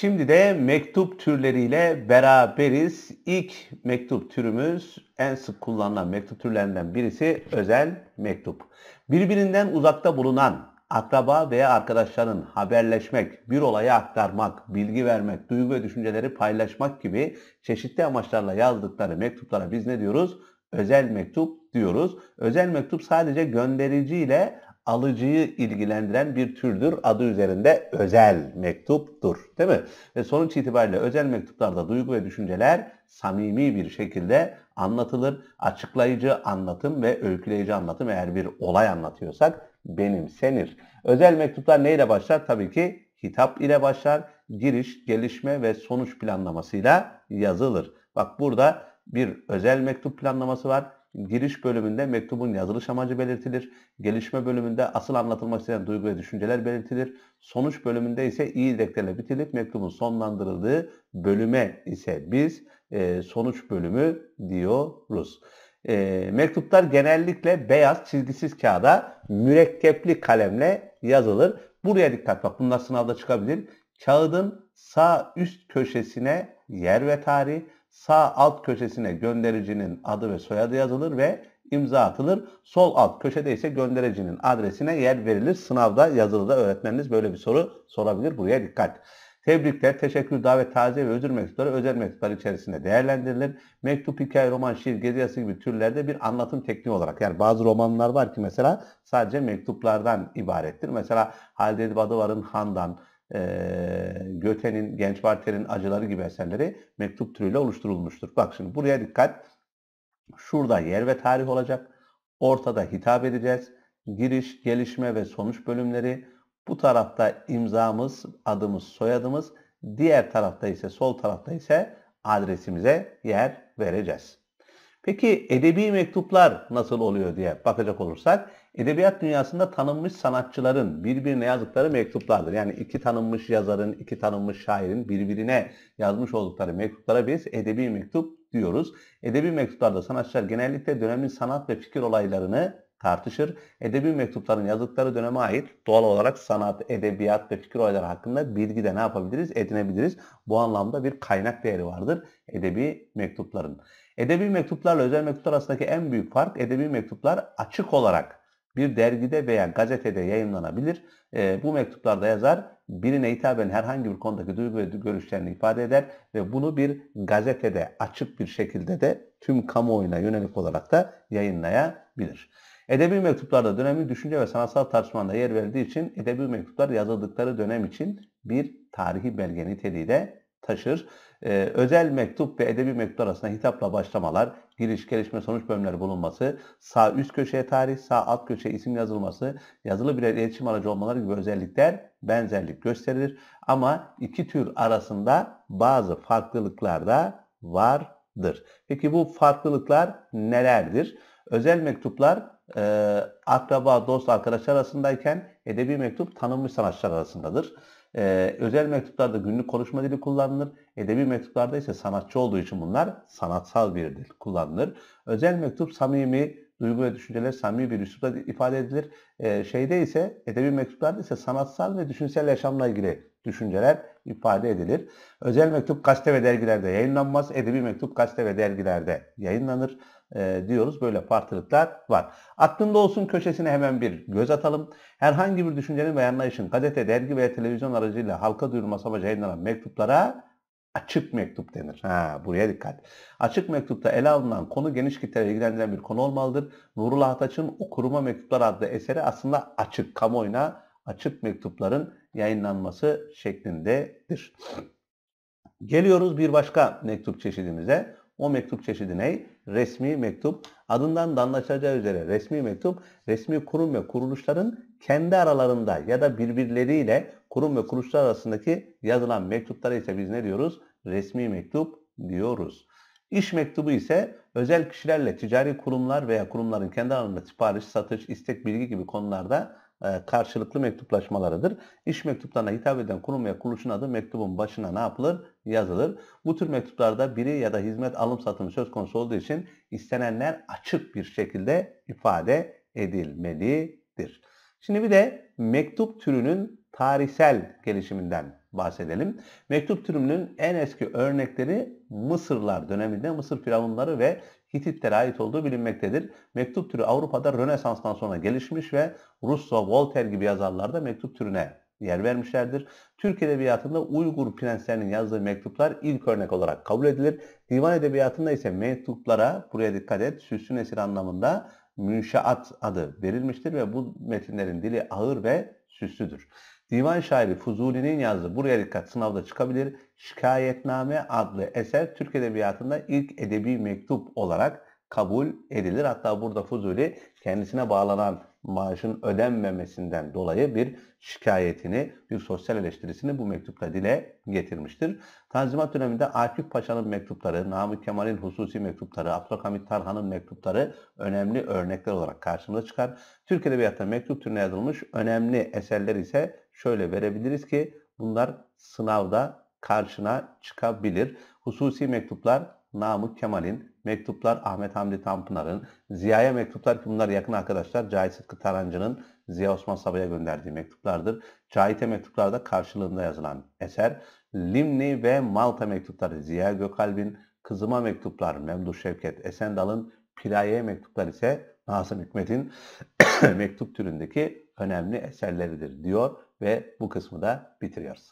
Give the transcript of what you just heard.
Şimdi de mektup türleriyle beraberiz. İlk mektup türümüz en sık kullanılan mektup türlerinden birisi özel mektup. Birbirinden uzakta bulunan akraba veya arkadaşların haberleşmek, bir olaya aktarmak, bilgi vermek, duygu ve düşünceleri paylaşmak gibi çeşitli amaçlarla yazdıkları mektuplara biz ne diyoruz? Özel mektup diyoruz. Özel mektup sadece gönderici ile alıcıyı ilgilendiren bir türdür. Adı üzerinde özel mektuptur. Değil mi? Ve sonuç itibariyle özel mektuplarda duygu ve düşünceler samimi bir şekilde anlatılır. Açıklayıcı anlatım ve öyküleyici anlatım eğer bir olay anlatıyorsak benimsenir. Özel mektuplar neyle başlar? Tabii ki hitap ile başlar. Giriş, gelişme ve sonuç planlamasıyla yazılır. Bak burada bir özel mektup planlaması var Giriş bölümünde mektubun yazılış amacı belirtilir. Gelişme bölümünde asıl anlatılmak istenen duygu ve düşünceler belirtilir. Sonuç bölümünde ise iyi dileklerle bitirilip mektubun sonlandırıldığı bölüme ise biz e, sonuç bölümü diyoruz. E, mektuplar genellikle beyaz çizgisiz kağıda mürekkepli kalemle yazılır. Buraya dikkat bak bunlar sınavda çıkabilir. Kağıdın sağ üst köşesine yer ve tarih, Sağ alt köşesine göndericinin adı ve soyadı yazılır ve imza atılır. Sol alt köşede ise göndericinin adresine yer verilir. Sınavda yazılıda öğretmeniniz böyle bir soru sorabilir. Buraya dikkat. Tebrikler, teşekkür, davet, taze ve özür mektupları özel mektuplar içerisinde değerlendirilir. Mektup, hikaye, roman, şiir, gezi yazısı gibi türlerde bir anlatım tekniği olarak. Yani bazı romanlar var ki mesela sadece mektuplardan ibarettir. Mesela Halide Edip Adıvar'ın Handan, e, Göte'nin, Genç Varter'in acıları gibi eserleri mektup türüyle oluşturulmuştur. Bak şimdi buraya dikkat. Şurada yer ve tarih olacak. Ortada hitap edeceğiz. Giriş, gelişme ve sonuç bölümleri. Bu tarafta imzamız, adımız, soyadımız. Diğer tarafta ise sol tarafta ise adresimize yer vereceğiz. Peki edebi mektuplar nasıl oluyor diye bakacak olursak Edebiyat dünyasında tanınmış sanatçıların birbirine yazdıkları mektuplardır. Yani iki tanınmış yazarın, iki tanınmış şairin birbirine yazmış oldukları mektuplara biz edebi mektup diyoruz. Edebi mektuplarda sanatçılar genellikle dönemin sanat ve fikir olaylarını tartışır. Edebi mektupların yazdıkları döneme ait doğal olarak sanat, edebiyat ve fikir olayları hakkında bilgi de ne yapabiliriz? Edinebiliriz. Bu anlamda bir kaynak değeri vardır edebi mektupların. Edebi mektuplarla özel mektuplar arasındaki en büyük fark edebi mektuplar açık olarak bir dergide veya gazetede yayınlanabilir. E, bu mektuplarda yazar birine hitaben herhangi bir konudaki duygu ve görüşlerini ifade eder ve bunu bir gazetede açık bir şekilde de tüm kamuoyuna yönelik olarak da yayınlayabilir. Edebi mektuplarda dönemin düşünce ve sanatsal tartışmalarına yer verdiği için edebi mektuplar yazıldıkları dönem için bir tarihi belge niteliği de taşır. Ee, özel mektup ve edebi mektup arasında hitapla başlamalar, giriş, gelişme, sonuç bölümleri bulunması, sağ üst köşeye tarih, sağ alt köşeye isim yazılması, yazılı birer iletişim aracı olmaları gibi özellikler benzerlik gösterir. Ama iki tür arasında bazı farklılıklar da vardır. Peki bu farklılıklar nelerdir? Özel mektuplar e, akraba, dost, arkadaşlar arasındayken edebi mektup tanınmış sanatçılar arasındadır. Ee, özel mektuplarda günlük konuşma dili kullanılır. Edebi mektuplarda ise sanatçı olduğu için bunlar sanatsal bir dil kullanılır. Özel mektup samimi, duygu ve düşünceler samimi bir üslupla ifade edilir. E, şeyde ise edebi mektuplarda ise sanatsal ve düşünsel yaşamla ilgili düşünceler ifade edilir. Özel mektup gazete ve dergilerde yayınlanmaz, edebi mektup gazete ve dergilerde yayınlanır e, diyoruz. Böyle farklılıklar var. Aklında olsun köşesine hemen bir göz atalım. Herhangi bir düşüncenin ve anlayışın gazete, dergi veya televizyon aracıyla halka duyurulması amacı yayınlanan mektuplara açık mektup denir. Ha, buraya dikkat. Açık mektupta ele alınan konu geniş kitleleri ilgilendiren bir konu olmalıdır. Nurullah Ataç'ın O Kuruma Mektuplar adlı eseri aslında açık kamuoyuna açık mektupların yayınlanması şeklindedir. Geliyoruz bir başka mektup çeşidimize. O mektup çeşidi ne? Resmi mektup. Adından da anlaşılacağı üzere resmi mektup, resmi kurum ve kuruluşların kendi aralarında ya da birbirleriyle kurum ve kuruluşlar arasındaki yazılan mektuplara ise biz ne diyoruz? Resmi mektup diyoruz. İş mektubu ise özel kişilerle ticari kurumlar veya kurumların kendi aralarında sipariş, satış, istek, bilgi gibi konularda e, karşılıklı mektuplaşmalarıdır. İş mektuplarına hitap eden kurum ve kuruluşun adı mektubun başına ne yapılır? Yazılır. Bu tür mektuplarda biri ya da hizmet alım satımı söz konusu olduğu için istenenler açık bir şekilde ifade edilmelidir. Şimdi bir de mektup türünün tarihsel gelişiminden bahsedelim. Mektup türünün en eski örnekleri Mısırlar döneminde Mısır firavunları ve Hititlere ait olduğu bilinmektedir. Mektup türü Avrupa'da Rönesans'tan sonra gelişmiş ve Rousseau, Voltaire gibi yazarlar da mektup türüne yer vermişlerdir. Türk Edebiyatı'nda Uygur prenslerinin yazdığı mektuplar ilk örnek olarak kabul edilir. Divan Edebiyatı'nda ise mektuplara, buraya dikkat et, süslü nesir anlamında münşaat adı verilmiştir ve bu metinlerin dili ağır ve süslüdür. Divan şairi Fuzuli'nin yazdığı Buraya Dikkat sınavda çıkabilir. Şikayetname adlı eser Türk Edebiyatı'nda ilk edebi mektup olarak kabul edilir. Hatta burada Fuzuli kendisine bağlanan maaşın ödenmemesinden dolayı bir şikayetini, bir sosyal eleştirisini bu mektupta dile getirmiştir. Tanzimat döneminde Akif Paşa'nın mektupları, Namık Kemal'in hususi mektupları, Abdülhamit Tarhan'ın mektupları önemli örnekler olarak karşımıza çıkar. Türk Edebiyatı'nda mektup türüne yazılmış önemli eserler ise şöyle verebiliriz ki bunlar sınavda karşına çıkabilir. Hususi mektuplar Namık Kemal'in, mektuplar Ahmet Hamdi Tanpınar'ın, Ziya'ya mektuplar ki bunlar yakın arkadaşlar Cahit Sıtkı Tarancı'nın Ziya Osman Sabah'a gönderdiği mektuplardır. Cahit'e mektuplarda karşılığında yazılan eser. Limni ve Malta mektupları Ziya Gökalp'in, Kızıma mektuplar Memduh Şevket Esendal'ın, Piraye mektuplar ise Nazım Hikmet'in mektup türündeki önemli eserleridir diyor ve bu kısmı da bitiriyoruz.